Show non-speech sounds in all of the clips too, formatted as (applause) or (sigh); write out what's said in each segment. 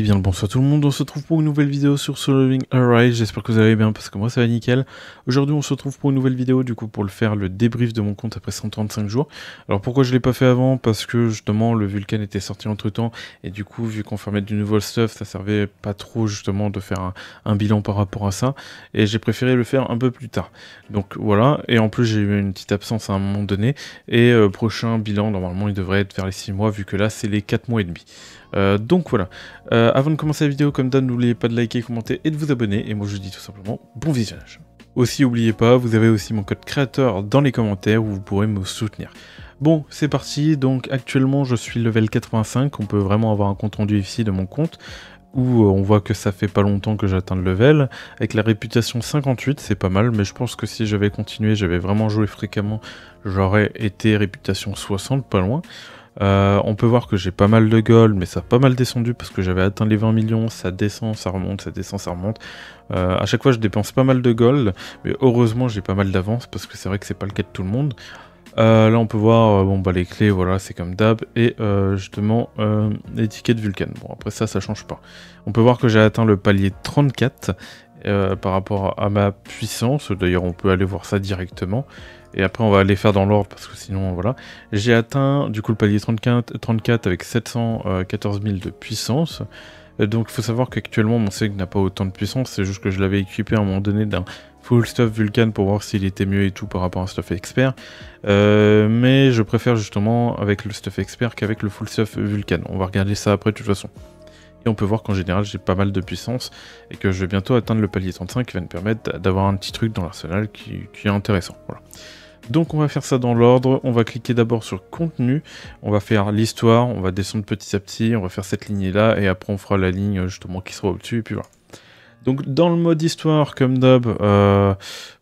Eh bien bonsoir tout le monde, on se retrouve pour une nouvelle vidéo sur Solving Arise. j'espère que vous allez bien parce que moi ça va nickel. Aujourd'hui on se retrouve pour une nouvelle vidéo du coup pour le faire le débrief de mon compte après 135 jours. Alors pourquoi je l'ai pas fait avant Parce que justement le Vulcan était sorti entre temps et du coup vu qu'on fermait du nouveau stuff ça servait pas trop justement de faire un, bilan par rapport à ça et j'ai préféré le faire un peu plus tard. Donc voilà et en plus j'ai eu une petite absence à un moment donné et euh, prochain bilan normalement il devrait être vers les 6 mois vu que là c'est les 4 mois et demi. Euh, donc voilà. Euh, euh, avant de commencer la vidéo, comme d'hab, n'oubliez pas de liker, commenter et de vous abonner. Et moi, je vous dis tout simplement bon visionnage. Aussi, n'oubliez pas, vous avez aussi mon code créateur dans les commentaires où vous pourrez me soutenir. Bon, c'est parti. Donc, actuellement, je suis level 85. On peut vraiment avoir un compte rendu ici de mon compte où euh, on voit que ça fait pas longtemps que j'atteins le level. Avec la réputation 58, c'est pas mal, mais je pense que si j'avais continué, j'avais vraiment joué fréquemment, j'aurais été réputation 60, pas loin. Euh, on peut voir que j'ai pas mal de gold, mais ça a pas mal descendu parce que j'avais atteint les 20 millions, ça descend, ça remonte, ça descend, ça remonte. A euh, à chaque fois, je dépense pas mal de gold, mais heureusement, j'ai pas mal d'avance parce que c'est vrai que c'est pas le cas de tout le monde. Euh, là, on peut voir bon, bah, les clés, voilà, c'est comme d'hab, et justement l'étiquette Vulcan. Bon, après ça, ça change pas. On peut voir que j'ai atteint le palier 34 par rapport à ma puissance. D'ailleurs, on peut aller voir ça directement. Et après, on va aller faire dans l'ordre parce que sinon, voilà. J'ai atteint du coup le palier 34, 34 avec 714 000 euh, de puissance. Euh, donc il faut savoir qu'actuellement mon Seg n'a pas autant de puissance, c'est juste que je l'avais équipé à un moment donné d'un full stuff Vulcan pour voir s'il était mieux et tout par rapport à un stuff expert. Euh, mais je préfère justement avec le stuff expert qu'avec le full stuff Vulcan. On va regarder ça après de toute façon. Et on peut voir qu'en général j'ai pas mal de puissance et que je vais bientôt atteindre le palier 35 qui va me permettre d'avoir un petit truc dans l'arsenal qui, qui, est intéressant. Voilà. Donc on va faire ça dans l'ordre, on va cliquer d'abord sur contenu, on va faire l'histoire, on va descendre petit à petit, on va faire cette ligne là et après on fera la ligne euh, justement qui sera au-dessus et puis voilà. Donc dans le mode histoire, comme d'hab, euh,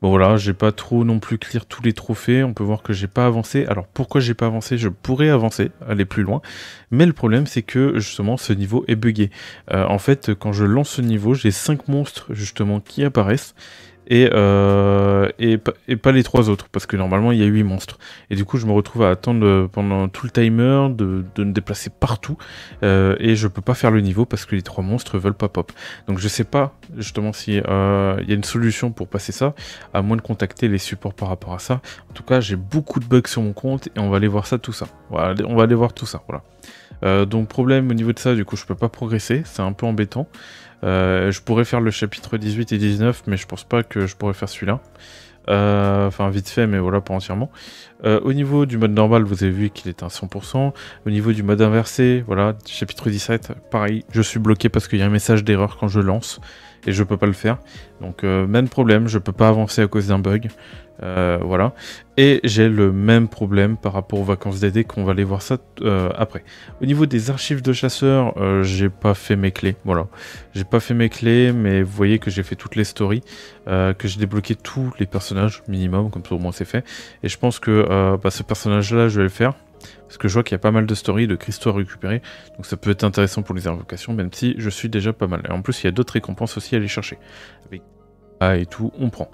bon voilà, j'ai pas trop non plus clear tous les trophées, on peut voir que j'ai pas avancé. Alors pourquoi j'ai pas avancé Je pourrais avancer, aller plus loin, mais le problème c'est que justement ce niveau est buggé. Euh, en fait, quand je lance ce niveau, j'ai 5 monstres justement qui apparaissent, et, euh, et, pas les trois autres, parce que normalement il y a huit monstres. Et du coup, je me retrouve à attendre euh, pendant tout le timer, de, me déplacer partout, euh, et je peux pas faire le niveau parce que les trois monstres veulent pas pop. Donc je sais pas justement si il y a une solution pour passer ça, à moins de contacter les supports par rapport à ça. En tout cas, j'ai beaucoup de bugs sur mon compte et on va aller voir ça tout ça. Voilà, on va aller voir tout ça, voilà. donc problème au niveau de ça, du coup je peux pas progresser, c'est un peu embêtant. Euh, je pourrais faire le chapitre 18 et 19, mais je pense pas que je pourrais faire celui-là. Euh, enfin, vite fait, mais voilà, pas entièrement. Euh, au niveau du mode normal, vous avez vu qu'il est à 100%. Au niveau du mode inversé, voilà, chapitre 17, pareil, je suis bloqué parce qu'il y a un message d'erreur quand je lance et je peux pas le faire. Donc même problème, je peux pas avancer à cause d'un bug. Euh, voilà. Et j'ai le même problème par rapport aux vacances d'été qu'on va aller voir ça euh, après. Au niveau des archives de chasseurs, euh, j'ai pas fait mes clés. Voilà. J'ai pas fait mes clés, mais vous voyez que j'ai fait toutes les stories, que j'ai débloqué tous les personnages minimum, comme ça au moins c'est fait. Et je pense que bah, ce personnage-là, je vais le faire. Parce que je vois qu'il y a pas mal de stories de cristaux à récupérer, donc ça peut être intéressant pour les invocations, même si je suis déjà pas mal. Et en plus, il y a d'autres récompenses aussi à aller chercher. Avec ah et tout, on prend.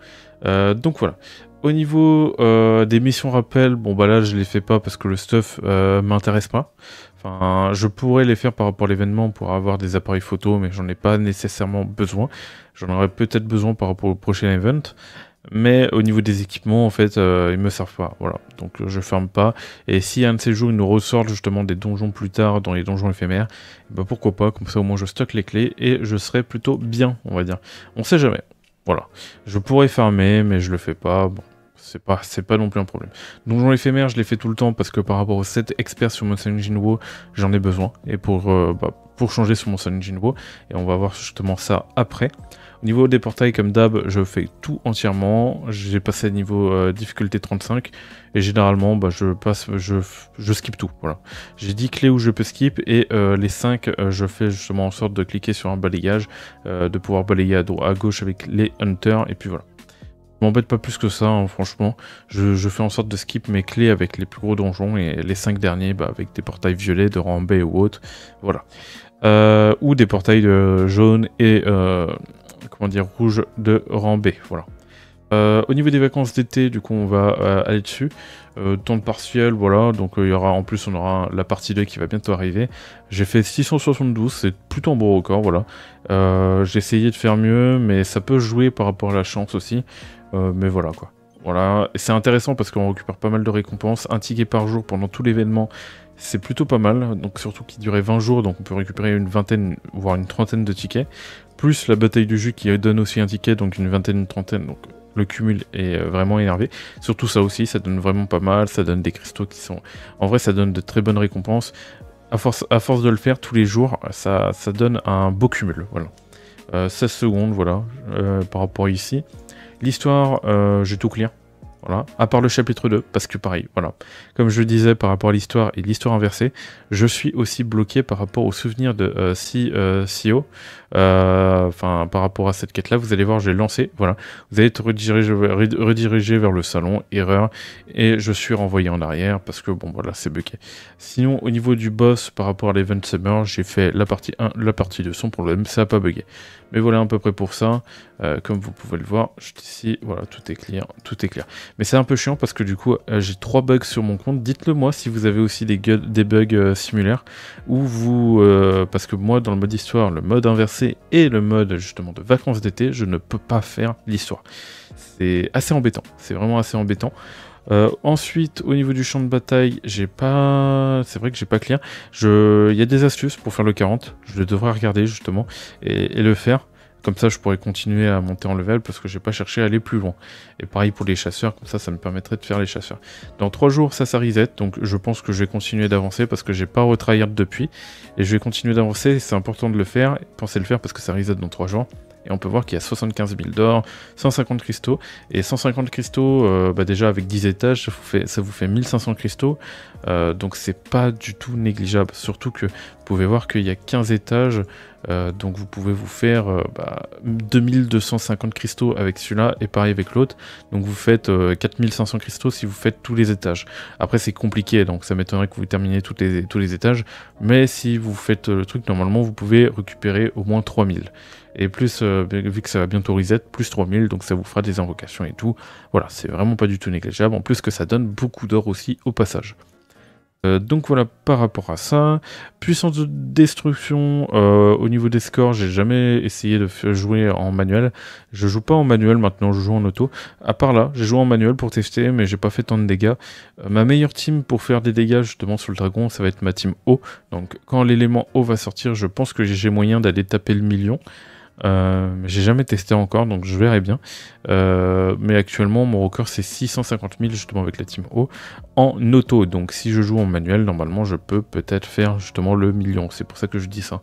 donc voilà au niveau euh, des missions rappel, bon bah là je les fais pas parce que le stuff euh, m'intéresse pas. Enfin, je pourrais les faire par rapport à l'événement pour avoir des appareils photo, mais j'en ai pas nécessairement besoin. J'en aurais peut-être besoin par rapport au prochain event. Mais au niveau des équipements, en fait, euh, ils me servent pas. Voilà. Donc je ferme pas. Et si un de ces jours ils nous ressortent justement des donjons plus tard dans les donjons éphémères, bah pourquoi pas, comme ça au moins je stocke les clés et je serai plutôt bien, on va dire. On sait jamais. Voilà. Je pourrais fermer, mais je le fais pas. Bon c'est pas, c'est pas non plus un problème. Donc Donjon éphémère, je l'ai fait tout le temps parce que par rapport aux 7 experts sur mon Sun Wo, j'en ai besoin. Et pour, euh, bah, pour changer sur mon Sun Wo. et on va voir justement ça après. Au niveau des portails, comme d'hab, je fais tout entièrement. J'ai passé niveau euh, difficulté 35 et généralement, bah, je passe, je, skip tout. Voilà. J'ai 10 clés où je peux skip et euh, les 5, je fais justement en sorte de cliquer sur un balayage, de pouvoir balayer à, droite, à gauche avec les hunters et puis voilà m'embête pas plus que ça, hein, franchement. Je, fais en sorte de skip mes clés avec les plus gros donjons et les 5 derniers bah, avec des portails violets, de B ou autres. Voilà. Euh, ou des portails de euh, jaunes et euh, comment dire rouges de b Voilà. Euh, au niveau des vacances d'été, du coup, on va euh, aller dessus. Euh, temps partiel, voilà. Donc, il y aura en plus, on aura la partie 2 qui va bientôt arriver. J'ai fait 672, c'est plutôt un beau record, voilà. J'ai essayé de faire mieux, mais ça peut jouer par rapport à la chance aussi. mais voilà, quoi. Voilà, c'est intéressant parce qu'on récupère pas mal de récompenses. Un ticket par jour pendant tout l'événement, c'est plutôt pas mal. Donc, surtout qu'il durait 20 jours, donc on peut récupérer une vingtaine, voire une trentaine de tickets. Plus la bataille du jus qui donne aussi un ticket, donc une vingtaine, une trentaine. Donc, le cumul est euh, vraiment énervé. Surtout ça aussi, ça donne vraiment pas mal, ça donne des cristaux qui sont... En vrai, ça donne de très bonnes récompenses. À force, à force de le faire tous les jours, ça, ça donne un beau cumul, voilà. 16 euh, secondes, voilà, euh, par rapport à ici. L'histoire, j'ai tout clair à part le chapitre 2, parce que pareil, voilà. Comme je disais par rapport à l'histoire et l'histoire inversée, je suis aussi bloqué par rapport au souvenir de euh, euh, euh Enfin, par rapport à cette quête-là, vous allez voir, j'ai lancé, voilà. Vous allez être redirigé, redirigé, vers le salon, erreur, et je suis renvoyé en arrière, parce que bon, voilà, c'est bugué. Sinon, au niveau du boss, par rapport à l'Event Summer, j'ai fait la partie 1, la partie 2, son problème, ça n'a pas bugué. Mais voilà à peu près pour ça. Euh, comme vous pouvez le voir, juste ici, voilà, tout est clair, tout est clair. Mais c'est un peu chiant parce que du coup, euh, j'ai trois bugs sur mon compte. Dites-le moi si vous avez aussi des, bugs euh, similaires ou vous, parce que moi, dans le mode histoire, le mode inversé et le mode justement de vacances d'été, je ne peux pas faire l'histoire. C'est assez embêtant. C'est vraiment assez embêtant. Euh, ensuite, au niveau du champ de bataille, j'ai pas. C'est vrai que j'ai pas clair. Je... Il y a des astuces pour faire le 40. Je le devrais regarder justement et, le faire. Comme ça, je pourrais continuer à monter en level parce que j'ai pas cherché à aller plus loin. Et pareil pour les chasseurs, comme ça, ça me permettrait de faire les chasseurs. Dans 3 jours, ça, ça reset, donc je pense que je vais continuer d'avancer parce que j'ai pas retrahir depuis. Et je vais continuer d'avancer, c'est important de le faire. Pensez le faire parce que ça reset dans 3 jours. Et on peut voir qu'il y a 75 000 d'or, 150 cristaux. Et 150 cristaux, euh, bah, déjà avec 10 étages, ça vous fait, ça vous fait 1500 cristaux. Euh, donc c'est pas du tout négligeable. Surtout que vous pouvez voir qu'il y a 15 étages. Euh, donc vous pouvez vous faire 2250 bah, cristaux avec celui-là et pareil avec l'autre. Donc vous faites 4500 cristaux si vous faites tous les étages. Après c'est compliqué, donc ça m'étonnerait que vous terminiez les, tous les étages. Mais si vous faites le truc, normalement vous pouvez récupérer au moins 3000. Et plus, euh, vu que ça va bientôt reset, plus 3000, donc ça vous fera des invocations et tout. Voilà, c'est vraiment pas du tout négligeable. En plus que ça donne beaucoup d'or aussi au passage. Euh, donc voilà par rapport à ça. Puissance de destruction euh, au niveau des scores, j'ai jamais essayé de jouer en manuel. Je joue pas en manuel maintenant, je joue en auto. À part là, j'ai joué en manuel pour tester, mais j'ai pas fait tant de dégâts. ma meilleure team pour faire des dégâts justement sur le dragon, ça va être ma team O. Donc quand l'élément O va sortir, je pense que j'ai moyen d'aller taper le million. Euh, j'ai jamais testé encore, donc je verrai bien. Euh, mais actuellement, mon record c'est 650 000 justement avec la Team O en auto. Donc si je joue en manuel, normalement je peux peut-être faire justement le million. C'est pour ça que je dis ça.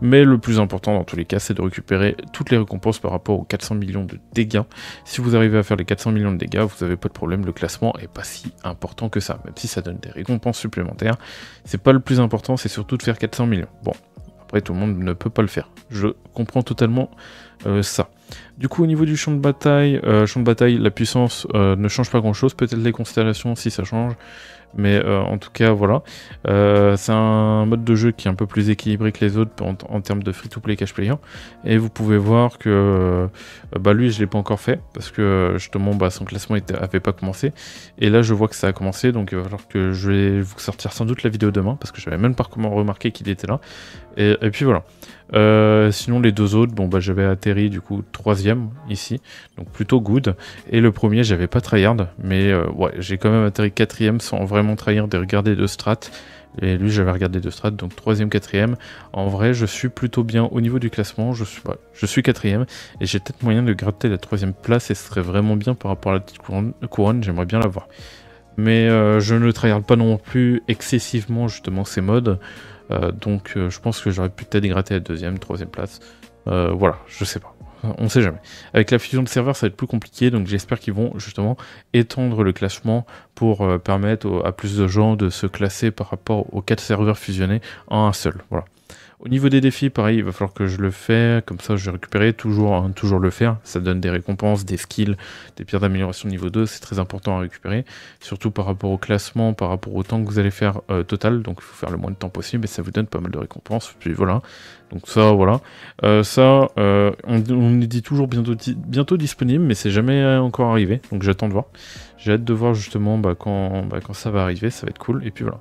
Mais le plus important dans tous les cas, c'est de récupérer toutes les récompenses par rapport aux 400 millions de dégâts. Si vous arrivez à faire les 400 millions de dégâts, vous n'avez pas de problème, le classement est pas si important que ça. Même si ça donne des récompenses supplémentaires, c'est pas le plus important, c'est surtout de faire 400 millions. Bon, après, tout le monde ne peut pas le faire. Je comprends totalement euh, ça. Du coup, au niveau du champ de bataille, euh, champ de bataille, la puissance euh, ne change pas grand-chose. Peut-être les constellations, si ça change. Mais euh, en tout cas, voilà. Euh, c'est un mode de jeu qui est un peu plus équilibré que les autres en, termes de free-to-play cash player. Et vous pouvez voir que euh, bah, lui, je ne l'ai pas encore fait parce que justement, bah, son classement n'avait pas commencé. Et là, je vois que ça a commencé. Donc, il va falloir que je vais vous sortir sans doute la vidéo demain parce que je n'avais même pas comment remarqué qu'il était là. et puis voilà. Euh, sinon, les deux autres, bon, bah, j'avais atterri du coup troisième ici, donc plutôt good. Et le premier, j'avais pas tryhard, mais euh, ouais, j'ai quand même atterri quatrième sans vraiment tryhard et regarder deux strats. Et lui, j'avais regardé deux strats, donc troisième, quatrième. En vrai, je suis plutôt bien au niveau du classement. Je suis, je suis quatrième et j'ai peut-être moyen de gratter la troisième place et ce serait vraiment bien par rapport à la petite couronne. J'aimerais bien l'avoir. Mais euh, je ne tryhard pas non plus excessivement justement ces modes. Euh, donc euh, je pense que j'aurais pu peut-être gratter la deuxième, troisième place. Euh, voilà, je sais pas on sait jamais. Avec la fusion de serveurs, ça va être plus compliqué, donc j'espère qu'ils vont justement étendre le classement pour permettre à plus de gens de se classer par rapport aux quatre serveurs fusionnés en un seul. Voilà. Au niveau des défis, pareil, il va falloir que je le fais. Comme ça, je vais récupérer toujours, hein, toujours le faire. Ça donne des récompenses, des skills, des pierres d'amélioration niveau 2. C'est très important à récupérer. Surtout par rapport au classement, par rapport au temps que vous allez faire euh, total. Donc, il faut faire le moins de temps possible et ça vous donne pas mal de récompenses. Puis voilà. Donc ça, voilà. Euh, ça, euh, on, nous dit toujours bientôt, bientôt disponible, mais c'est jamais encore arrivé. Donc j'attends de voir. J'ai hâte de voir justement bah, bah, quand ça va arriver, ça va être cool. Et puis voilà.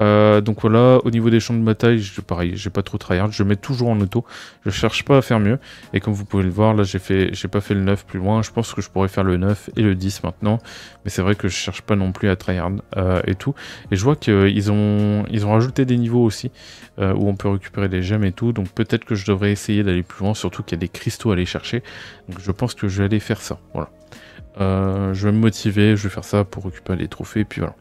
Euh, donc voilà, au niveau des champs de bataille, je, pareil, j'ai pas trop tryhard, je mets toujours en auto, je cherche pas à faire mieux, et comme vous pouvez le voir, là j'ai j'ai pas fait le 9 plus loin, je pense que je pourrais faire le 9 et le 10 maintenant, mais c'est vrai que je cherche pas non plus à tryhard euh, et tout, et je vois qu'ils euh, ont, ils ont rajouté des niveaux aussi, où on peut récupérer des gemmes et tout, donc peut-être que je devrais essayer d'aller plus loin, surtout qu'il y a des cristaux à aller chercher, donc je pense que je vais aller faire ça, voilà. je vais me motiver, je vais faire ça pour récupérer les trophées, et puis voilà.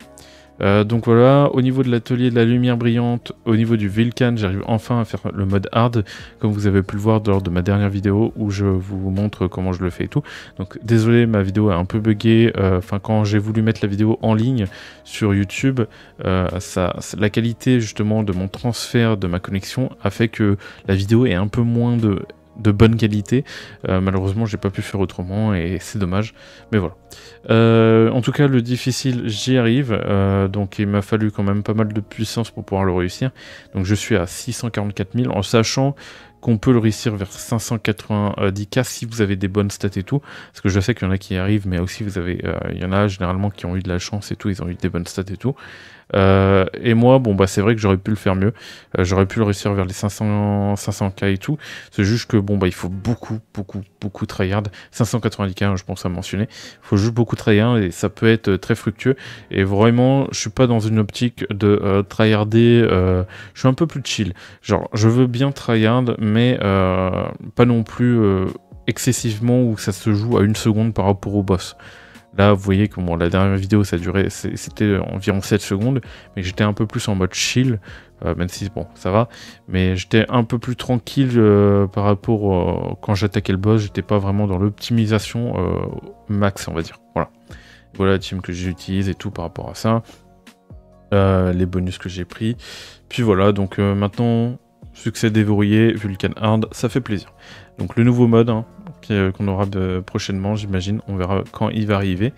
Euh, donc voilà, au niveau de l'atelier de la lumière brillante, au niveau du Vulcan, j'arrive enfin à faire le mode hard, comme vous avez pu le voir lors de ma dernière vidéo où je vous montre comment je le fais et tout. Donc désolé, ma vidéo a un peu buggée. Euh, enfin quand j'ai voulu mettre la vidéo en ligne sur YouTube, euh, ça, la qualité justement de mon transfert de ma connexion a fait que la vidéo est un peu moins de de bonne qualité. Euh, malheureusement, j'ai pas pu faire autrement et c'est dommage. Mais voilà. Euh, en tout cas, le difficile, j'y arrive. Euh, donc, il m'a fallu quand même pas mal de puissance pour pouvoir le réussir. Donc, je suis à 644 000 en sachant qu'on peut le réussir vers 590K si vous avez des bonnes stats et tout. Parce que je sais qu'il y en a qui arrivent, mais aussi vous avez, il y en a généralement qui ont eu de la chance et tout, ils ont eu des bonnes stats et tout. Euh, et moi, bon, bah, c'est vrai que j'aurais pu le faire mieux. Euh, j'aurais pu le réussir vers les 500, 500K et tout. C'est juste que, bon, bah, il faut beaucoup, beaucoup, beaucoup tryhard. 590K, hein, je pense à mentionner. Il faut juste beaucoup tryhard et ça peut être euh, très fructueux. Et vraiment, je suis pas dans une optique de tryharder. je suis un peu plus chill. Genre, je veux bien tryhard, mais pas non plus excessivement où ça se joue à une seconde par rapport au boss. Là, vous voyez que la dernière vidéo, ça durait, c'était environ 7 secondes, mais j'étais un peu plus en mode chill, euh, même si, bon, ça va, mais j'étais un peu plus tranquille euh, par rapport quand j'attaquais le boss, j'étais pas vraiment dans l'optimisation euh, max, on va dire. Voilà. Voilà la team que j'utilise et tout par rapport à ça. les bonus que j'ai pris. Puis voilà, donc maintenant, succès déverrouillé, Vulcan Hard, ça fait plaisir. Donc le nouveau mode, hein, euh, qu'on aura prochainement, j'imagine. On verra quand il va arriver.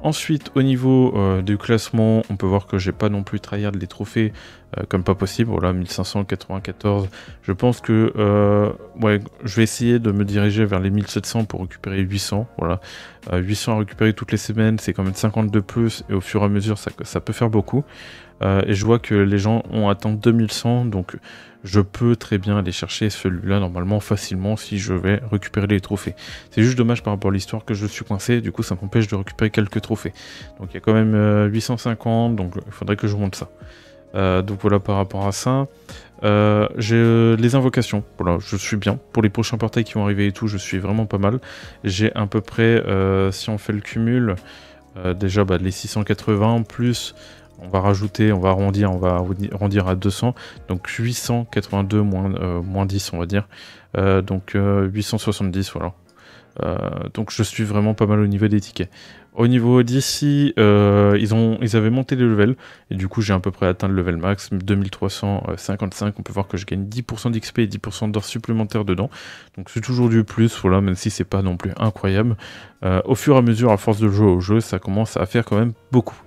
Ensuite, au niveau euh, du classement, on peut voir que j'ai pas non plus tryhard les trophées euh, comme pas possible. Voilà, 1594. Je pense que ouais, je vais essayer de me diriger vers les 1700 pour récupérer 800. Voilà, 800 à récupérer toutes les semaines, c'est quand même 52 plus et au fur et à mesure, ça, ça peut faire beaucoup. Euh, et je vois que les gens ont atteint 2100, donc je peux très bien aller chercher celui-là normalement facilement si je vais récupérer les trophées. C'est juste dommage par rapport à l'histoire que je suis coincé, du coup ça m'empêche de récupérer quelques trophées. Donc il y a quand même 850, euh, donc euh, il faudrait que je monte ça. donc voilà par rapport à ça. j'ai les invocations. Voilà, je suis bien. Pour les prochains portails qui vont arriver et tout, je suis vraiment pas mal. J'ai à peu près, si on fait le cumul, déjà bah, les 680 plus on va rajouter, on va arrondir, on va arrondir à 200, donc 882 moins, 10, euh, on va dire, euh, donc 870, euh, voilà. donc je suis vraiment pas mal au niveau des tickets. Au niveau d'ici, euh, ils, ont, ils avaient monté le level et du coup j'ai à peu près atteint le level max, 2355, on peut voir que je gagne 10% d'XP et 10% d'or supplémentaire dedans, donc c'est toujours du plus, voilà, même si c'est pas non plus incroyable. Euh, au fur et à mesure, à force de jouer au jeu, ça commence à faire quand même beaucoup.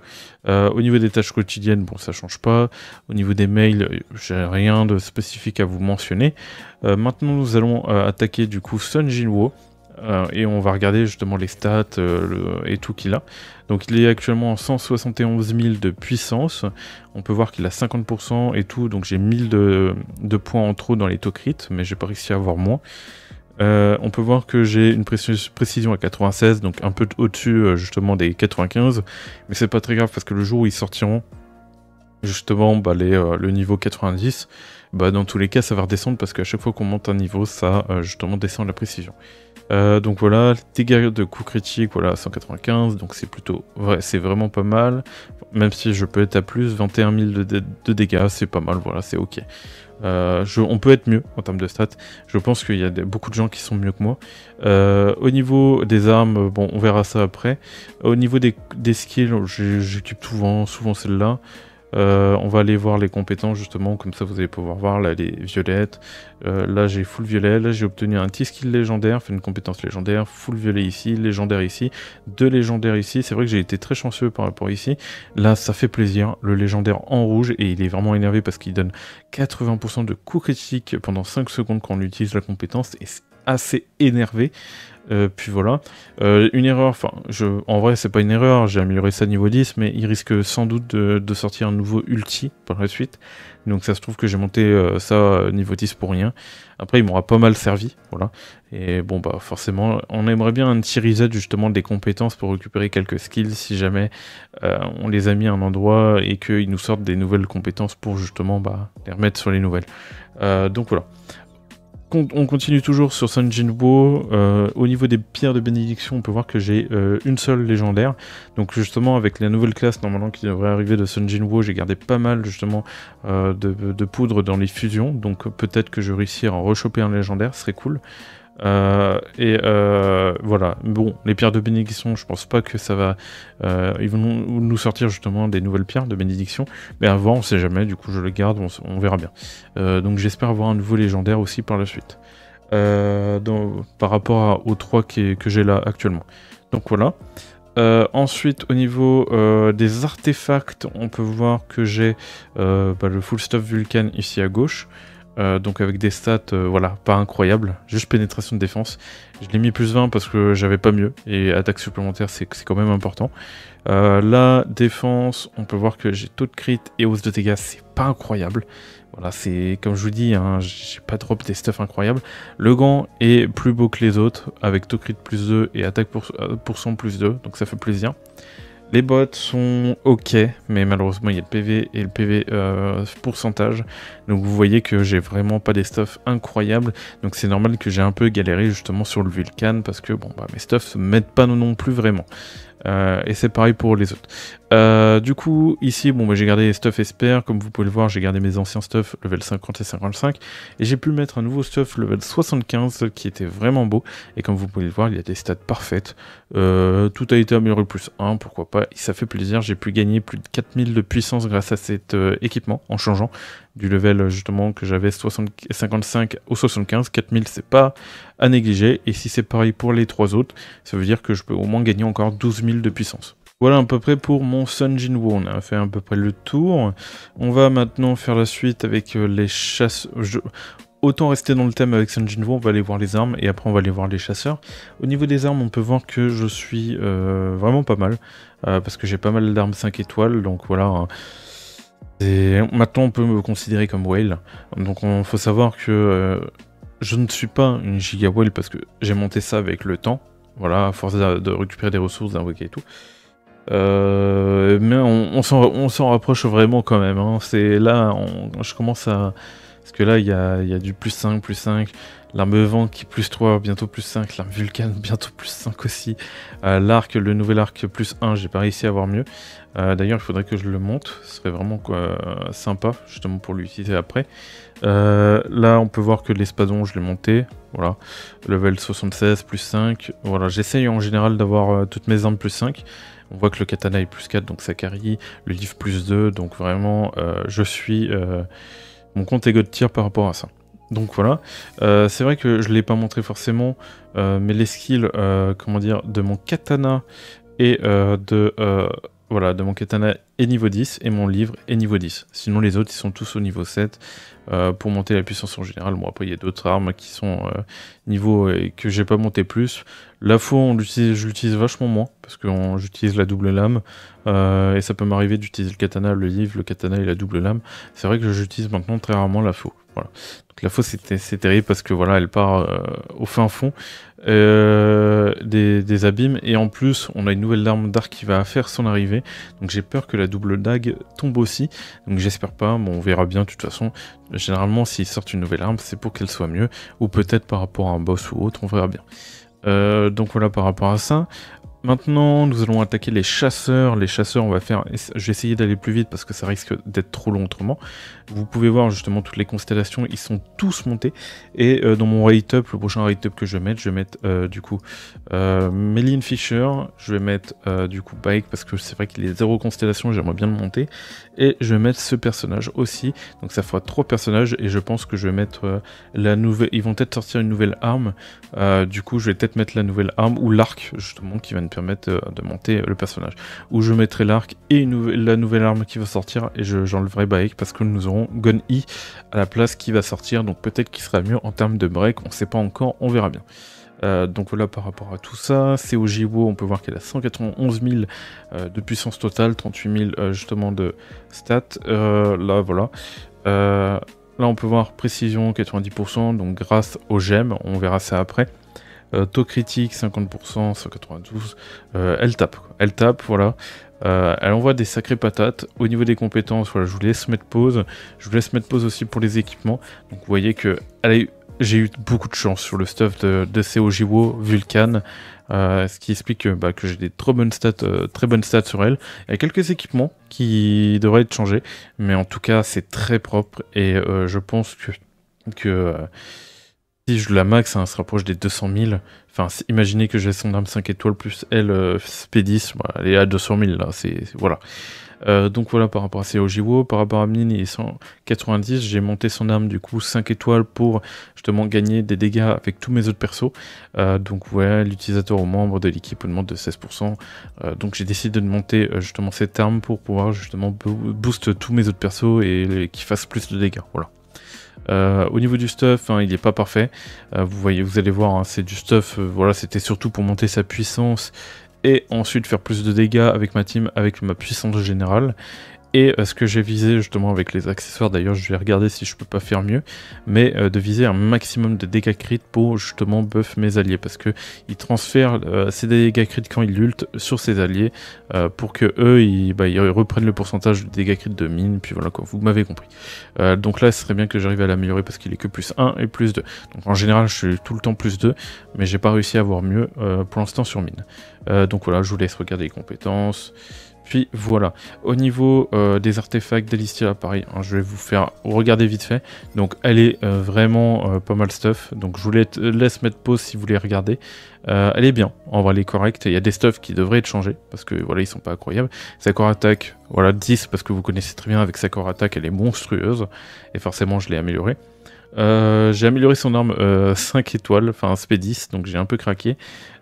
Euh, au niveau des tâches quotidiennes, bon, ça change pas. Au niveau des mails, j'ai rien de spécifique à vous mentionner. maintenant, nous allons attaquer du coup Sun Wo euh, et on va regarder justement les stats euh, et tout qu'il a. Donc il est actuellement en 171 000 de puissance. On peut voir qu'il a 50% et tout, donc j'ai 1000 de, points en trop dans les taux mais j'ai pas réussi à avoir moins. Euh, on peut voir que j'ai une précision à 96, donc un peu au-dessus justement des 95, mais c'est pas très grave parce que le jour où ils sortiront, justement bah, euh, le niveau 90, bah, dans tous les cas ça va redescendre parce qu'à chaque fois qu'on monte un niveau, ça euh, justement descend la précision. Euh, donc voilà, dégâts de coups critiques, voilà 195, donc c'est plutôt vrai, c'est vraiment pas mal. Même si je peux être à plus, 21 000 de, dégâts, c'est pas mal, voilà, c'est ok. on peut être mieux en termes de stats. Je pense qu'il y a beaucoup de gens qui sont mieux que moi. au niveau des armes, bon, on verra ça après. Au niveau des, skills, j'équipe souvent, souvent celle-là. Euh, on va aller voir les compétences justement, comme ça vous allez pouvoir voir là les violettes. Euh, là j'ai full violet, là j'ai obtenu un petit skill légendaire, fait une compétence légendaire, full violet ici, légendaire ici, deux légendaires ici. C'est vrai que j'ai été très chanceux par rapport ici. Là ça fait plaisir, le légendaire en rouge et il est vraiment énervé parce qu'il donne 80% de coups critiques pendant 5 secondes quand on utilise la compétence et assez énervé. Euh, puis voilà. Euh, une erreur, enfin, en vrai, c'est pas une erreur, j'ai amélioré ça niveau 10, mais il risque sans doute de, sortir un nouveau ulti par la suite. Donc ça se trouve que j'ai monté euh, ça niveau 10 pour rien. Après, il m'aura pas mal servi, voilà. Et bon, bah, forcément, on aimerait bien un petit reset justement des compétences pour récupérer quelques skills si jamais on les a mis à un endroit et qu'ils nous sortent des nouvelles compétences pour justement bah, les remettre sur les nouvelles. donc voilà on continue toujours sur Sun euh, au niveau des pierres de bénédiction, on peut voir que j'ai euh, une seule légendaire. Donc justement, avec la nouvelle classe normalement qui devrait arriver de Sun Wo, j'ai gardé pas mal justement euh, de, poudre dans les fusions. Donc peut-être que je réussir à en rechoper un légendaire, ce serait cool. Euh, et euh, voilà, bon, les pierres de bénédiction, je pense pas que ça va. Euh, ils vont nous sortir justement des nouvelles pierres de bénédiction, mais avant, on sait jamais, du coup, je le garde, on, verra bien. donc, j'espère avoir un nouveau légendaire aussi par la suite, par rapport aux trois que j'ai là actuellement. Donc, voilà. ensuite, au niveau des artefacts, on peut voir que j'ai bah, le full stuff Vulcan ici à gauche. Euh, donc avec des stats, euh, voilà, pas incroyables, juste pénétration de défense. Je l'ai mis plus 20 parce que j'avais pas mieux, et attaque supplémentaire c'est quand même important. Euh, la défense, on peut voir que j'ai taux de crit et hausse de dégâts, c'est pas incroyable. Voilà, c'est comme je vous dis, hein, j'ai pas trop des stuff incroyables. Le gant est plus beau que les autres, avec taux crit plus 2 et attaque pour, plus 2, donc ça fait plaisir. Les bots sont ok, mais malheureusement il y a le PV et le PV euh, pourcentage. Donc vous voyez que j'ai vraiment pas des stuffs incroyables. Donc c'est normal que j'ai un peu galéré justement sur le Vulcan parce que bon bah mes stuffs mettent pas non plus vraiment. Euh, et c'est pareil pour les autres. Euh, du coup, ici, bon, bah, j'ai gardé stuff esper. Comme vous pouvez le voir, j'ai gardé mes anciens stuff level 50 et 55. Et j'ai pu mettre un nouveau stuff level 75 qui était vraiment beau. Et comme vous pouvez le voir, il y a des stats parfaites. Euh, tout a été amélioré plus 1, pourquoi pas. ça fait plaisir. J'ai pu gagner plus de 4000 de puissance grâce à cet équipement en changeant du level justement que j'avais 55 ou 75, 4000 c'est pas à négliger, et si c'est pareil pour les trois autres, ça veut dire que je peux au moins gagner encore 12000 de puissance. Voilà à peu près pour mon Sunjin Woo, on a fait à peu près le tour. On va maintenant faire la suite avec euh, les chasses... Autant rester dans le thème avec Sunjin Woo, on va aller voir les armes et après on va aller voir les chasseurs. Au niveau des armes, on peut voir que je suis euh, vraiment pas mal, euh, parce que j'ai pas mal d'armes 5 étoiles, donc voilà... Hein maintenant, on peut me considérer comme whale. Donc, il faut savoir que euh, je ne suis pas une giga whale parce que j'ai monté ça avec le temps. Voilà, à force de, récupérer des ressources, d'invoquer et tout. Euh, mais on, s'en rapproche vraiment quand même. Hein. C'est là, je commence à. Parce que là, il y a, y a, du plus 5, plus 5 l'arme vent qui plus 3, bientôt plus 5, l'arme vulcan (laughs) bientôt plus 5 aussi, euh, l'arc, le nouvel arc plus 1, j'ai pas réussi à avoir mieux. Euh, d'ailleurs, il faudrait que je le monte, ce serait vraiment sympa justement pour l'utiliser après. Euh, là, on peut voir que l'espadon, je l'ai monté, voilà, level 76 plus 5, voilà, j'essaye en général d'avoir toutes mes armes plus 5. On voit que le katana est plus 4, donc ça le livre plus 2, donc vraiment, je suis... mon compte est de tir par rapport à ça. Donc voilà, euh, c'est vrai que je ne l'ai pas montré forcément, euh, mais les skills, euh, comment dire, de mon katana et de voilà, de mon katana est niveau 10 et mon livre est niveau 10. Sinon les autres ils sont tous au niveau 7 euh, pour monter la puissance en général. Bon, après, il y a d'autres armes qui sont euh, niveau et euh, que j'ai pas monté plus. La faux, on l'utilise, je l'utilise vachement moins parce que j'utilise la double lame et ça peut m'arriver d'utiliser le katana, le livre, le katana et la double lame. C'est vrai que j'utilise maintenant très rarement la faux. Voilà. Donc la faux, c'est terrible parce que voilà, elle part au fin fond. Euh, des, abîmes, et en plus, on a une nouvelle arme d'arc qui va faire son arrivée, donc j'ai peur que la double dague tombe aussi, donc j'espère pas, mais on verra bien, de toute façon, généralement, s'ils sortent une nouvelle arme, c'est pour qu'elle soit mieux, ou peut-être par rapport à un boss ou autre, on verra bien. Euh, donc voilà par rapport à ça. Maintenant, nous allons attaquer les chasseurs. Les chasseurs, on va faire. Je vais essayer d'aller plus vite parce que ça risque d'être trop long autrement. Vous pouvez voir justement toutes les constellations, ils sont tous montés. Et euh, dans mon rate up, le prochain rate up que je vais mettre, je vais mettre euh, du coup euh, melin Fisher. Je vais mettre du coup Bike parce que c'est vrai qu'il est zéro constellation, j'aimerais bien le monter. Et je vais mettre ce personnage aussi. Donc ça fera trois personnages et je pense que je vais mettre la nouvelle. Ils vont peut-être sortir une nouvelle arme. du coup, je vais peut-être mettre la nouvelle arme ou l'arc justement qui va permettre euh, de, monter euh, le personnage. Où je mettrai l'arc et la nouvelle arme qui va sortir, et j'enlèverai bike parce que nous aurons Gun E à la place qui va sortir, donc peut-être qu'il sera mieux en termes de break, on sait pas encore, on verra bien. Euh, donc voilà par rapport à tout ça. C'est au Jiwo, on peut voir qu'elle a 191 000 de puissance totale, 38 000 justement de stats. là voilà. là on peut voir précision 90%, donc grâce aux gemmes, on verra ça après. Euh, taux critique 50%, 192. Euh, elle tape, elle tape, voilà. Euh, elle envoie des sacrées patates. Au niveau des compétences, voilà, je vous laisse mettre pause. Je vous laisse mettre pause aussi pour les équipements. Donc vous voyez que j'ai eu beaucoup de chance sur le stuff de, de Vulcan. ce qui explique bah, que, j'ai des trop bonnes stats, très bonnes stats sur elle. Il y a quelques équipements qui devraient être changés. Mais en tout cas, c'est très propre. Et je pense que... que si je la max, hein, se rapproche des 200 000. Enfin, imaginez que j'ai son arme 5 étoiles plus elle, euh, P10, bah, elle est à 200 000 là, c'est, voilà. Euh, donc voilà par rapport à Seojiwo, par rapport à Mini et 190, j'ai monté son arme du coup 5 étoiles pour justement gagner des dégâts avec tous mes autres persos. Euh, donc voilà, l'utilisateur ou membre de l'équipe augmente de 16%. donc j'ai décidé de monter justement cette arme pour pouvoir justement boost tous mes autres persos et, et qu'ils plus de dégâts. Voilà. Euh, au niveau du stuff, hein, il n'est pas parfait. Euh, vous voyez, vous allez voir, hein, c'est du stuff. Euh, voilà, c'était surtout pour monter sa puissance et ensuite faire plus de dégâts avec ma team, avec ma puissance générale et euh, ce que j'ai visé justement avec les accessoires, d'ailleurs je vais regarder si je peux pas faire mieux, mais euh, de viser un maximum de dégâts crit pour justement buff mes alliés, parce que ils transfèrent euh, ces dégâts crit quand ils lultent sur ses alliés, pour que eux bah, ils, reprennent le pourcentage de dégâts crit de mine, puis voilà quoi, vous m'avez compris. donc là ce serait bien que j'arrive à l'améliorer parce qu'il est que plus 1 et plus 2. Donc en général je suis tout le temps plus 2, mais j'ai pas réussi à avoir mieux pour l'instant sur mine. donc voilà, je vous laisse regarder les compétences. Puis voilà, au niveau euh, des artefacts d'Alicia, pareil, Paris, hein, je vais vous faire regarder vite fait. Donc elle est euh, vraiment euh, pas mal stuff, donc je vous laisse mettre pause si vous voulez regarder. elle est bien, en vrai elle est correcte, il y a des stuff qui devraient être changés, parce que voilà, ils sont pas incroyables. Sakura attaque. voilà 10, parce que vous connaissez très bien avec sa core attaque, elle est monstrueuse, et forcément je l'ai améliorée. Euh, j'ai amélioré son arme euh, 5 étoiles, enfin SP10, donc j'ai un peu craqué.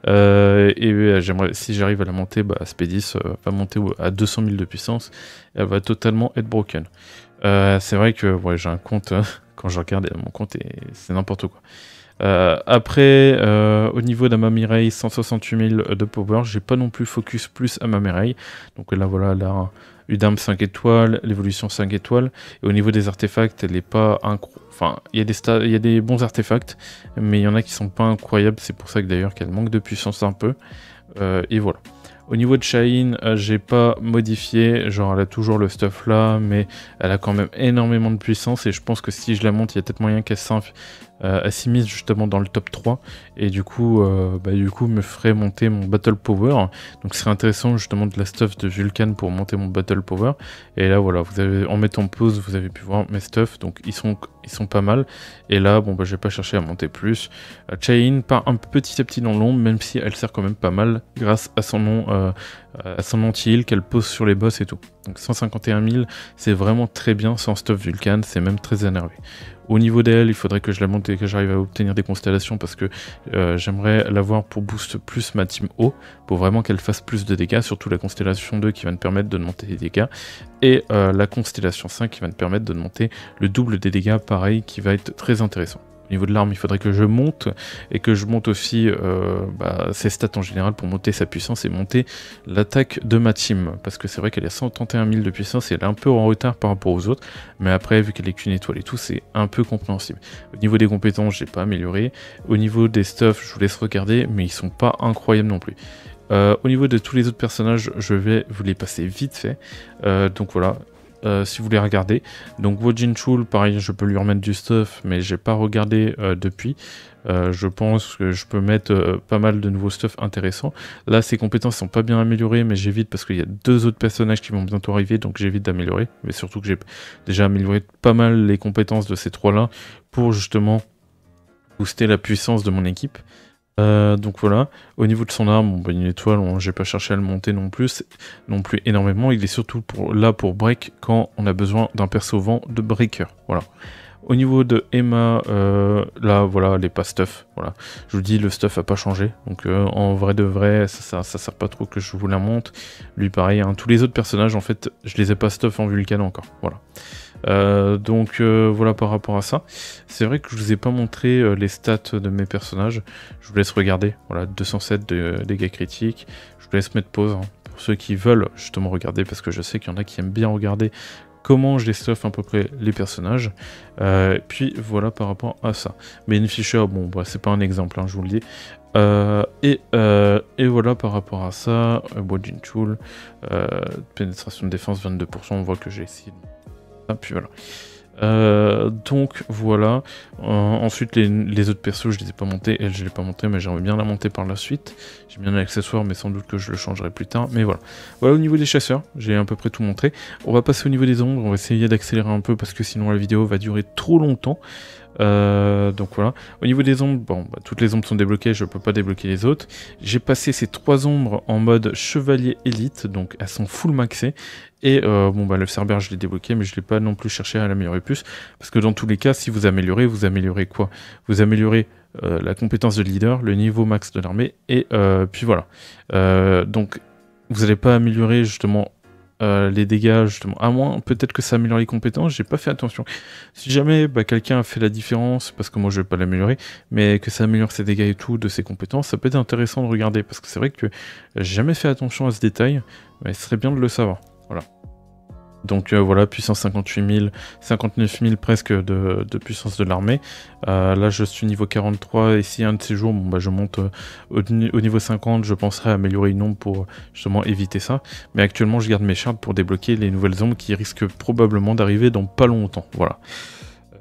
Euh, et euh, j'aimerais, si j'arrive à la monter, bah, SP10 va monter à 200 000 de puissance. elle va totalement être broken. c'est vrai que j'ai un compte, hein, (laughs) quand je regarde, mon compte, c'est n'importe quoi. après, au niveau d'Amamireille, 168 000 de power, j'ai pas non plus focus plus Amamireille. Donc là, voilà, là, Udam 5 étoiles, l'évolution 5 étoiles. Et au niveau des artefacts, elle n'est pas incroyable. Enfin, il y, y, a des bons artefacts, mais il y en a qui sont pas incroyables. C'est pour ça que d'ailleurs qu'elle manque de puissance un peu. Euh, et voilà. Au niveau de Shine, euh, j'ai pas modifié, genre elle a toujours le stuff là, mais elle a quand même énormément de puissance et je pense que si je la monte, il y a peut-être moyen qu'elle à euh, mise justement dans le top 3 et du coup, euh, bah, du coup me ferait monter mon battle power. Donc ce serait intéressant justement de la stuff de Vulcan pour monter mon battle power. Et là voilà, vous avez, en mettant pause, vous avez pu voir mes stuff, donc ils sont, ils sont pas mal. Et là, bon bah j'ai pas cherché à monter plus. Euh, Chain part un petit à petit dans l'ombre, même si elle sert quand même pas mal grâce à son nom, à son anti-heal qu'elle pose sur les boss et tout. Donc 151 000, c'est vraiment très bien sans stop Vulcan, c'est même très énervé. Au niveau d'elle, il faudrait que je la monte et que j'arrive à obtenir des constellations parce que euh, j'aimerais l'avoir pour boost plus ma team haut, pour vraiment qu'elle fasse plus de dégâts, surtout la constellation 2 qui va me permettre de monter les dégâts, et euh, la constellation 5 qui va me permettre de monter le double des dégâts, pareil, qui va être très intéressant. Au niveau de l'arme, il faudrait que je monte et que je monte aussi euh, bah, ses stats en général pour monter sa puissance et monter l'attaque de ma team. Parce que c'est vrai qu'elle est à 131 000 de puissance et elle est un peu en retard par rapport aux autres. Mais après, vu qu'elle est qu'une étoile et tout, c'est un peu compréhensible. Au niveau des compétences, j'ai pas amélioré. Au niveau des stuffs, je vous laisse regarder, mais ils sont pas incroyables non plus. Euh, au niveau de tous les autres personnages, je vais vous les passer vite fait. Euh, donc voilà, euh, si vous voulez regarder. Donc Wojin Chul, pareil, je peux lui remettre du stuff, mais j'ai pas regardé euh, depuis. Euh, je pense que je peux mettre pas mal de nouveaux stuff intéressants. Là, ses compétences sont pas bien améliorées, mais j'évite parce qu'il y a deux autres personnages qui vont bientôt arriver, donc j'évite d'améliorer. Mais surtout que j'ai déjà amélioré pas mal les compétences de ces trois-là pour justement booster la puissance de mon équipe. Euh, donc voilà, au niveau de son arme, bon, bah, une étoile, hein, j'ai pas cherché à le monter non plus, non plus énormément. Il est surtout pour, là pour break quand on a besoin d'un perso vent de breaker. Voilà. Au niveau de Emma, euh, là voilà, elle est pas stuff. Voilà. Je vous dis, le stuff a pas changé. Donc euh, en vrai de vrai, ça, sert pas trop que je vous la monte. Lui pareil, hein. tous les autres personnages en fait, je les ai pas stuff en Vulcan encore. Voilà. Euh, donc euh, voilà par rapport à ça. C'est vrai que je vous ai pas montré euh, les stats de mes personnages. Je vous laisse regarder. Voilà, 207 de dégâts critiques. Je vous laisse mettre pause hein. pour ceux qui veulent justement regarder parce que je sais qu'il y en a qui aiment bien regarder comment je les stuff à peu près les personnages. puis voilà par rapport à ça. Mais une Fisher, ah bon, bah, c'est pas un exemple, hein, je vous le dis. et, voilà par rapport à ça, Wojin tool euh, pénétration de défense 22%, on voit que j'ai ici. Ah, puis voilà. Euh, donc voilà. Euh, ensuite, les, autres persos, je les ai pas montés. Elle, je l'ai pas monté, mais j'aimerais bien la monter par la suite. J'ai bien accessoire, mais sans doute que je le changerai plus tard. Mais voilà. Voilà au niveau des chasseurs, j'ai à peu près tout montré. On va passer au niveau des ombres. On va essayer d'accélérer un peu parce que sinon la vidéo va durer trop longtemps. Euh, donc voilà. Au niveau des ombres, bon, bah, toutes les ombres sont débloquées, je peux pas débloquer les autres. J'ai passé ces trois ombres en mode chevalier élite, donc elles sont full maxées. Et euh, bon bah le Cerber je l'ai débloqué mais je l'ai pas non plus cherché à l'améliorer plus parce que dans tous les cas si vous améliorez vous améliorez quoi Vous améliorez euh, la compétence de leader, le niveau max de l'armée et puis voilà. donc vous n'allez pas améliorer justement euh, les dégâts, justement. À moins, peut-être que ça améliore les compétences, j'ai pas fait attention. Si jamais bah, quelqu'un a fait la différence, parce que moi je vais pas l'améliorer, mais que ça améliore ses dégâts et tout, de ses compétences, ça peut être intéressant de regarder, parce que c'est vrai que j'ai jamais fait attention à ce détail, mais ce serait bien de le savoir. Voilà. Donc euh, voilà, puissance 58 000, 59 000 presque de, puissance de l'armée. Euh, là, je suis niveau 43 et si un de ces jours, bah, je monte euh, au, niveau 50, je penserai à améliorer une ombre pour justement éviter ça. Mais actuellement, je garde mes shards pour débloquer les nouvelles ombres qui risquent probablement d'arriver dans pas longtemps. Voilà.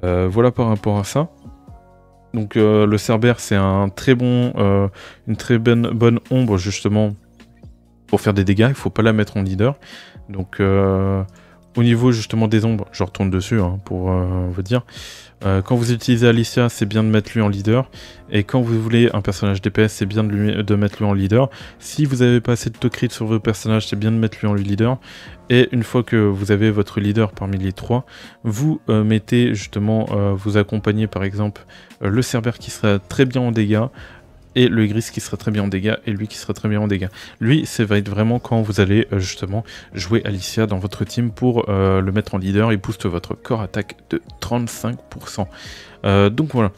voilà par rapport à ça. Donc le Cerber c'est un très bon, une très bonne, bonne ombre justement pour faire des dégâts. Il faut pas la mettre en leader. Donc au niveau justement des ombres, je retourne dessus hein, pour euh, vous dire. Euh, quand vous utilisez Alicia, c'est bien de mettre lui en leader. Et quand vous voulez un personnage DPS, c'est bien de, lui, mettre lui en leader. Si vous n'avez pas assez de tocrit sur vos personnages, c'est bien de mettre lui en leader. Et une fois que vous avez votre leader parmi les trois, vous euh, mettez justement, vous accompagnez par exemple le Cerber qui sera très bien en dégâts, et le gris qui serait très bien en dégâts et lui qui serait très bien en dégâts. Lui, ça va être vraiment quand vous allez euh, justement jouer Alicia dans votre team pour euh, le mettre en leader. Il booste votre corps attaque de 35%. Euh, donc voilà.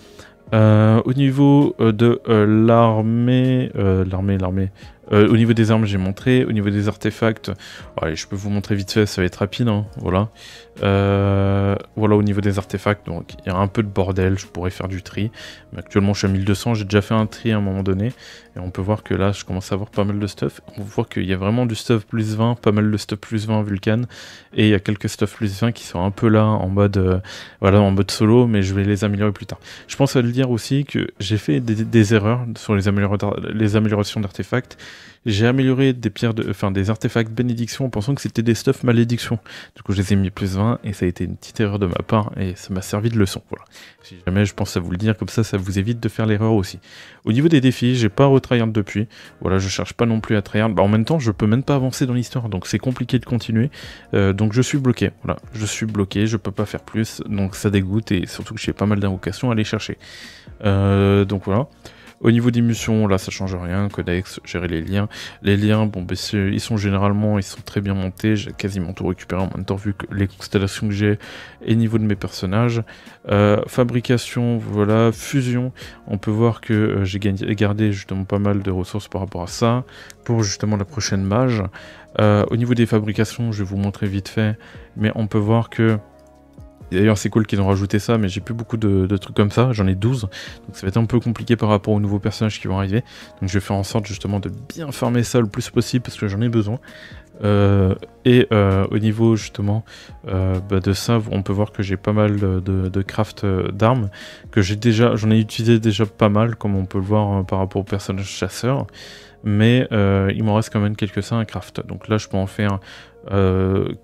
au niveau de l'armée, l'armée, l'armée, euh, au niveau des armes, j'ai montré. Au niveau des artefacts, je peux vous montrer vite fait, ça va être rapide. Hein, voilà. Euh, voilà, au niveau des artefacts, donc il y a un peu de bordel, je pourrais faire du tri. actuellement, je suis à 1200, j'ai déjà fait un tri à un moment donné. Et on peut voir que là, je commence à avoir pas mal de stuff. On voit qu'il y a vraiment du stuff plus 20, pas mal de stuff plus 20 Vulcan. Et il y a quelques stuff plus 20 qui sont un peu là en mode, euh, voilà, en mode solo, mais je vais les améliorer plus tard. Je pense à le dire aussi que j'ai fait des, erreurs sur les améliorations d'artefacts j'ai amélioré des pierres de, enfin, des artefacts bénédiction en pensant que c'était des stuff malédiction. Du coup, je les ai mis plus 20 et ça a été une petite erreur de ma part et ça m'a servi de leçon. Si jamais je pense à vous le dire, comme ça, ça vous évite de faire l'erreur aussi. Au niveau des défis, j'ai pas retryhard depuis. Voilà, je cherche pas non plus à tryhard. Bah, en même temps, je peux même pas avancer dans l'histoire, donc c'est compliqué de continuer. Euh, donc je suis bloqué. Voilà, je suis bloqué, je peux pas faire plus, donc ça dégoûte et surtout que j'ai pas mal d'invocations à aller chercher. Euh, donc voilà. Au niveau des missions, là ça change rien, codex, gérer les liens. Les liens, bon ben, ils sont généralement, ils sont très bien montés, j'ai quasiment tout récupéré en même temps vu que les constellations que j'ai et niveau de mes personnages. Euh, fabrication, voilà, fusion, on peut voir que euh, j'ai gardé justement pas mal de ressources par rapport à ça, pour justement la prochaine mage. Euh, au niveau des fabrications, je vais vous montrer vite fait, mais on peut voir que D'ailleurs, c'est cool qu'ils ont rajouté ça, mais j'ai plus beaucoup de, trucs comme ça. J'en ai 12. Donc ça va être un peu compliqué par rapport aux nouveaux personnages qui vont arriver. Donc je vais faire en sorte justement de bien farmer ça le plus possible parce que j'en ai besoin. Euh, et euh, au niveau justement euh, bah, de ça, on peut voir que j'ai pas mal de, craft d'armes que j'ai déjà, j'en ai utilisé déjà pas mal, comme on peut le voir par rapport aux personnages chasseurs. Mais il m'en reste quand même quelques-uns à craft. Donc là, je peux en faire 4. Euh,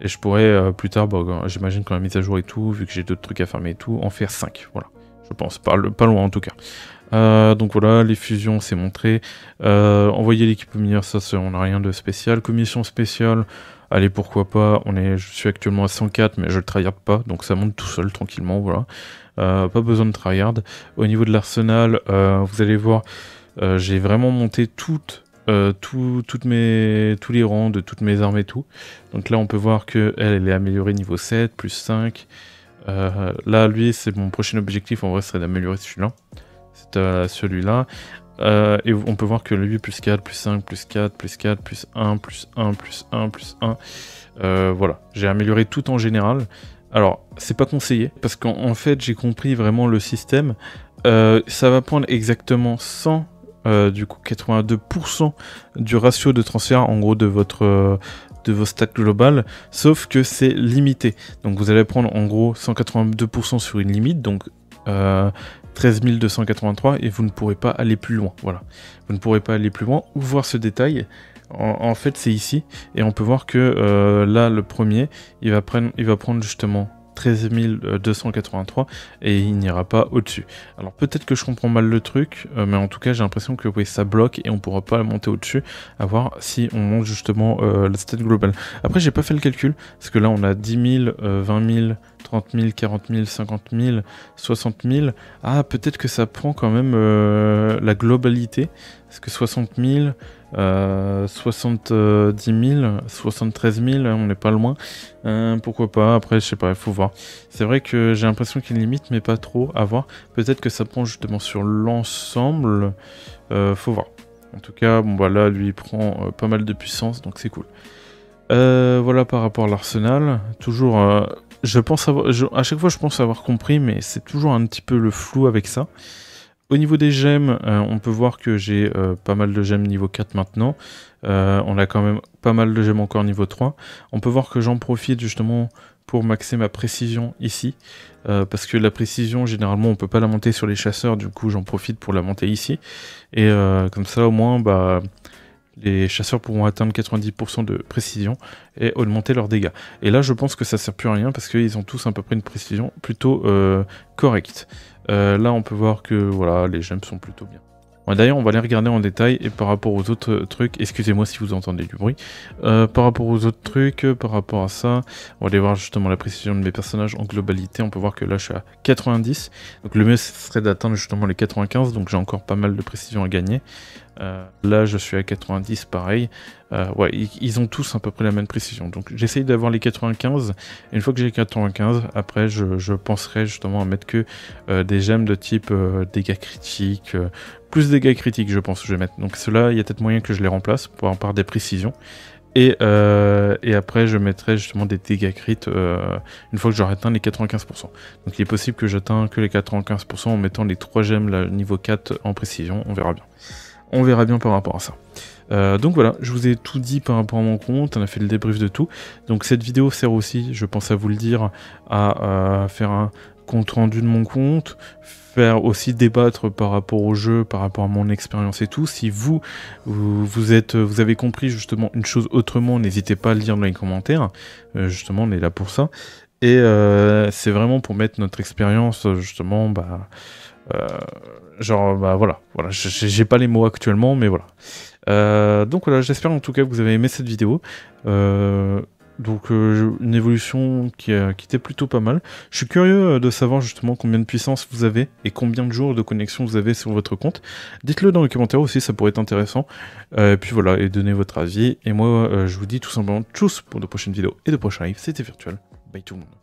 et je pourrais euh, plus tard, bah, j'imagine quand la mise à jour et tout, vu que j'ai d'autres trucs à fermer et tout, en faire 5. Voilà, je pense, pas, loin en tout cas. Euh, donc voilà, les fusions, c'est montré. envoyer l'équipe au ça, on n'a rien de spécial. Commission spéciale, allez, pourquoi pas. On est, je suis actuellement à 104, mais je le tryhard pas, donc ça monte tout seul, tranquillement, voilà. pas besoin de tryhard. Au niveau de l'arsenal, vous allez voir, j'ai vraiment monté toutes euh, toutes mes, tous les rangs de toutes mes armes et tout. Donc là, on peut voir que elle, est améliorée niveau 7, plus 5. Euh, là, lui, c'est mon prochain objectif, en vrai, serait d'améliorer celui-là. C'est euh, celui-là. et on peut voir que lui, plus 4, plus 5, plus 4, plus 4, plus 1, plus 1, plus 1, plus 1. voilà, j'ai amélioré tout en général. Alors, c'est pas conseillé, parce qu'en fait, j'ai compris vraiment le système. ça va prendre exactement 100 euh, du coup 82% du ratio de transfert en gros de votre euh, de vos stacks globales, sauf que c'est limité. Donc vous allez prendre en gros 182% sur une limite, donc 13283 euh, 13 et vous ne pourrez pas aller plus loin. Voilà, vous ne pourrez pas aller plus loin ou voir ce détail. en fait, c'est ici et on peut voir que là, le premier, il va prendre, il va prendre justement 13283 et il n'ira pas au-dessus. Alors peut-être que je comprends mal le truc, euh, mais en tout cas j'ai l'impression que oui ça bloque et on pourra pas monter au-dessus, à voir si on monte justement euh, la stat globale. Après j'ai pas fait le calcul, parce que là on a 10 000, 20 000, 30 000, 40 000, 50 000, 60 000. Ah peut-être que ça prend quand même euh, la globalité, parce que 60 000... 70 000, 73 000, on n'est pas loin. Euh, pourquoi pas Après, je sais pas, il faut voir. C'est vrai que j'ai l'impression qu'il limite, mais pas trop. À voir. Peut-être que ça prend justement sur l'ensemble. Euh, faut voir. En tout cas, bon, bah là, lui, prend euh, pas mal de puissance, donc c'est cool. voilà par rapport à l'arsenal. Toujours, je pense avoir, à chaque fois, je pense avoir compris, mais c'est toujours un petit peu le flou avec ça. Au niveau des gemmes, euh, on peut voir que j'ai euh, pas mal de gemmes niveau 4 maintenant. Euh, on a quand même pas mal de gemmes encore niveau 3. On peut voir que j'en profite justement pour maxer ma précision ici. parce que la précision, généralement, on peut pas la monter sur les chasseurs. Du coup, j'en profite pour la monter ici. Et comme ça, au moins, bah, les chasseurs pourront atteindre 90% de précision et augmenter leurs dégâts. Et là, je pense que ça sert plus à rien parce qu'ils ont tous à peu près une précision plutôt correcte. Euh, là, on peut voir que voilà, les jumps sont plutôt bien. D'ailleurs, on va les regarder en détail et par rapport aux autres euh, trucs, excusez-moi si vous entendez du bruit, euh, par rapport aux autres trucs, euh, par rapport à ça, on va aller voir justement la précision de mes personnages en globalité, on peut voir que là je suis à 90, donc le mieux serait d'atteindre justement les 95, donc j'ai encore pas mal de précision à gagner. là, je suis à 90, pareil. ouais, ils, ont tous à peu près la même précision. Donc, j'essaye d'avoir les 95. une fois que j'ai 95, après, je, penserai justement à mettre que des gemmes de type dégâts critiques, plus dégâts critiques, je pense, que je vais mettre. Donc cela, il y a peut-être moyen que je les remplace par, part des précisions. Euh, et, après, je mettrai justement des dégâts crit euh, une fois que j'aurai atteint les 95%. Donc il est possible que j'atteins que les 95% en mettant les 3 gemmes niveau 4 en précision. On verra bien. On verra bien par rapport à ça. Euh, donc voilà, je vous ai tout dit par rapport à mon compte, on a fait le débrief de tout. Donc cette vidéo sert aussi, je pense à vous le dire, à, à faire un, compte rendu de mon compte, faire aussi débattre par rapport au jeu, par rapport à mon expérience et tout. Si vous, vous, êtes, vous avez compris justement une chose autrement, n'hésitez pas à le dire dans les commentaires. Euh, justement, on est là pour ça. Et euh, c'est vraiment pour mettre notre expérience justement, bah, euh, genre, bah voilà, voilà, j'ai pas les mots actuellement, mais voilà. donc voilà, j'espère en tout cas que vous avez aimé cette vidéo. Donc euh, une évolution qui, a qui, était plutôt pas mal. Je suis curieux euh, de savoir justement combien de puissance vous avez et combien de jours de connexion vous avez sur votre compte. Dites-le dans les commentaires aussi, ça pourrait être intéressant. Euh, et puis voilà, et donnez votre avis. Et moi, je vous dis tout simplement tchuss pour de prochaines vidéos et de prochains lives. C'était virtuel. Bye tout le monde.